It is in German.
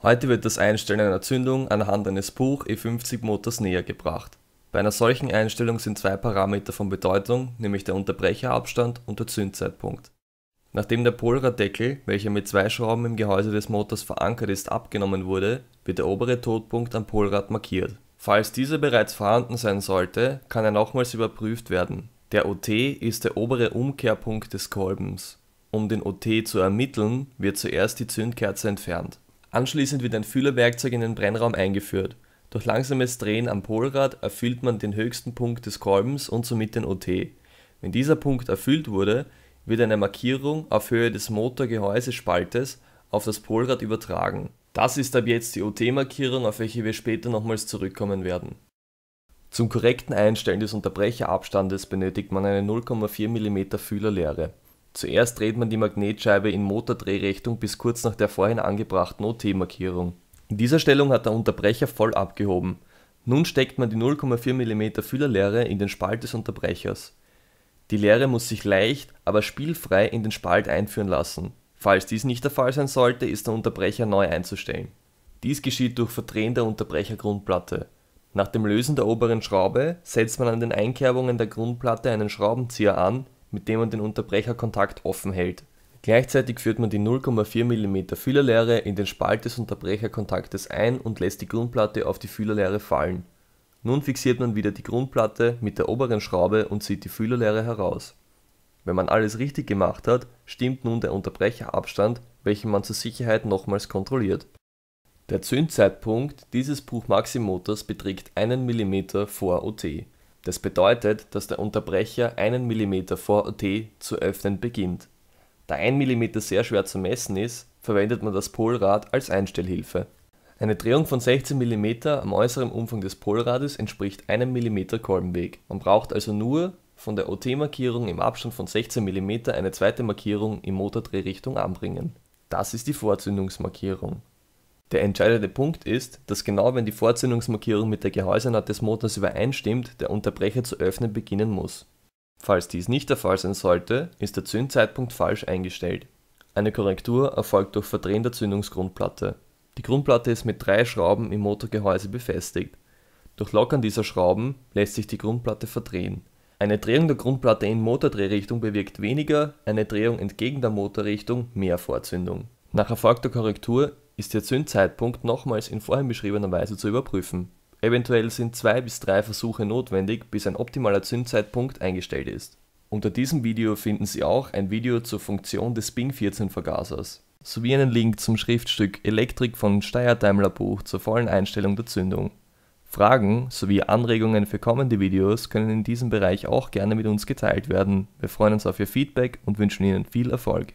Heute wird das Einstellen einer Zündung anhand eines Buch E50 Motors näher gebracht. Bei einer solchen Einstellung sind zwei Parameter von Bedeutung, nämlich der Unterbrecherabstand und der Zündzeitpunkt. Nachdem der Polraddeckel, welcher mit zwei Schrauben im Gehäuse des Motors verankert ist, abgenommen wurde, wird der obere Todpunkt am Polrad markiert. Falls dieser bereits vorhanden sein sollte, kann er nochmals überprüft werden. Der OT ist der obere Umkehrpunkt des Kolbens. Um den OT zu ermitteln, wird zuerst die Zündkerze entfernt Anschließend wird ein Fühlerwerkzeug in den Brennraum eingeführt. Durch langsames Drehen am Polrad erfüllt man den höchsten Punkt des Kolbens und somit den OT. Wenn dieser Punkt erfüllt wurde, wird eine Markierung auf Höhe des Motorgehäusespaltes auf das Polrad übertragen. Das ist ab jetzt die OT-Markierung, auf welche wir später nochmals zurückkommen werden. Zum korrekten Einstellen des Unterbrecherabstandes benötigt man eine 0,4 mm Fühlerlehre. Zuerst dreht man die Magnetscheibe in Motordrehrichtung bis kurz nach der vorhin angebrachten OT-Markierung. In dieser Stellung hat der Unterbrecher voll abgehoben. Nun steckt man die 0,4 mm Füllerleere in den Spalt des Unterbrechers. Die Leere muss sich leicht, aber spielfrei in den Spalt einführen lassen. Falls dies nicht der Fall sein sollte, ist der Unterbrecher neu einzustellen. Dies geschieht durch Verdrehen der Unterbrechergrundplatte. Nach dem Lösen der oberen Schraube setzt man an den Einkerbungen der Grundplatte einen Schraubenzieher an mit dem man den Unterbrecherkontakt offen hält. Gleichzeitig führt man die 0,4 mm Fühlerlehre in den Spalt des Unterbrecherkontaktes ein und lässt die Grundplatte auf die Fühlerlehre fallen. Nun fixiert man wieder die Grundplatte mit der oberen Schraube und zieht die Fühlerlehre heraus. Wenn man alles richtig gemacht hat, stimmt nun der Unterbrecherabstand, welchen man zur Sicherheit nochmals kontrolliert. Der Zündzeitpunkt dieses Buchmaximotors beträgt 1 mm vor OT. Das bedeutet, dass der Unterbrecher einen Millimeter vor OT zu öffnen beginnt. Da ein Millimeter sehr schwer zu messen ist, verwendet man das Polrad als Einstellhilfe. Eine Drehung von 16 mm am äußeren Umfang des Polrades entspricht einem Millimeter Kolbenweg. Man braucht also nur von der OT-Markierung im Abstand von 16 mm eine zweite Markierung in Motordrehrichtung anbringen. Das ist die Vorzündungsmarkierung. Der entscheidende Punkt ist, dass genau wenn die Vorzündungsmarkierung mit der Gehäusenaht des Motors übereinstimmt, der Unterbrecher zu öffnen beginnen muss. Falls dies nicht der Fall sein sollte, ist der Zündzeitpunkt falsch eingestellt. Eine Korrektur erfolgt durch Verdrehen der Zündungsgrundplatte. Die Grundplatte ist mit drei Schrauben im Motorgehäuse befestigt. Durch Lockern dieser Schrauben lässt sich die Grundplatte verdrehen. Eine Drehung der Grundplatte in Motordrehrichtung bewirkt weniger, eine Drehung entgegen der Motorrichtung mehr Vorzündung. Nach erfolgter Korrektur ist der Zündzeitpunkt nochmals in vorhin beschriebener Weise zu überprüfen. Eventuell sind zwei bis drei Versuche notwendig, bis ein optimaler Zündzeitpunkt eingestellt ist. Unter diesem Video finden Sie auch ein Video zur Funktion des Bing 14 Vergasers, sowie einen Link zum Schriftstück Elektrik von Steyr-Daimler Buch zur vollen Einstellung der Zündung. Fragen sowie Anregungen für kommende Videos können in diesem Bereich auch gerne mit uns geteilt werden. Wir freuen uns auf Ihr Feedback und wünschen Ihnen viel Erfolg.